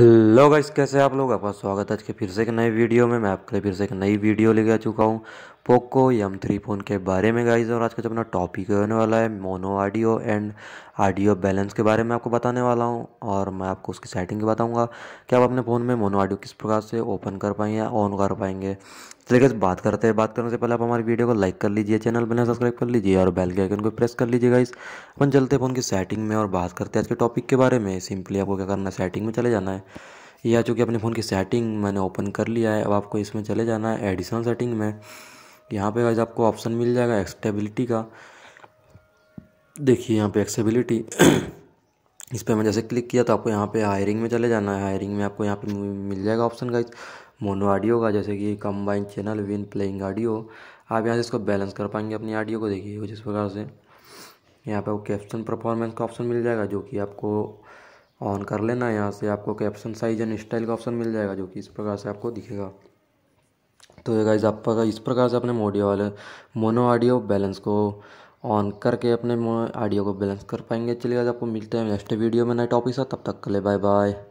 hello guys कैसे आप लोग आपका स्वागत है आज के फिर से एक नए वीडियो में मैं आपके लिए फिर से एक नई वीडियो लेके आ चुका हूँ पोको एम थ्री फ़ोन के बारे में गाइज और आज का जो अपना टॉपिक होने वाला है mono audio and audio balance के बारे में आपको बताने वाला हूँ और मैं आपको उसकी सेटिंग भी बताऊँगा कि आप अपने फ़ोन में मोनो ऑडियो किस प्रकार से ओपन कर पाएंगे ऑन कर पाएंगे चलिए गाइज बात करते हैं बात करने से पहले आप हमारी वीडियो को लाइक कर लीजिए चैनल बने सब्सक्राइब कर लीजिए और बेल के आइकन को प्रेस कर लीजिए गाइज अपन चलते फ़ोन की सेटिंग में और बात करते हैं आज के टॉपिक के बारे में सिंपली आपको क्या करना है सेटिंग में चले जाना है या चूँकि अपने फ़ोन की सेटिंग मैंने ओपन कर लिया है अब आपको इसमें चले जाना है एडिशनल सेटिंग में यहाँ पे गाइज आपको ऑप्शन मिल जाएगा एक्सटेबिलिटी का देखिए यहाँ पे एक्सेबिलिटी इस पर मैं जैसे क्लिक किया तो आपको यहाँ पे हायरिंग में चले जाना है हायरिंग में आपको यहाँ पे मिल जाएगा ऑप्शन गाइज मोनो ऑडियो का जैसे कि combine channel when playing audio आप यहाँ से इसको बैलेंस कर पाएंगे अपनी ऑडियो को देखिए जिस प्रकार से यहाँ पे आपको कैप्शन परफॉर्मेंस का ऑप्शन मिल जाएगा जो कि आपको ऑन कर लेना है यहाँ से आपको कैप्शन साइज एंड स्टाइल का ऑप्शन मिल जाएगा जो कि इस प्रकार से आपको दिखेगा तो ये गाइज आप इस प्रकार से अपने मोडियो वाले मोनो ऑडियो बैलेंस को ऑन करके अपने ऑडियो को बैलेंस कर पाएंगे चलिए आज आपको मिलते हैं नेक्स्ट वीडियो में नए टॉपिक साथ तब तक के लिए बाय बाय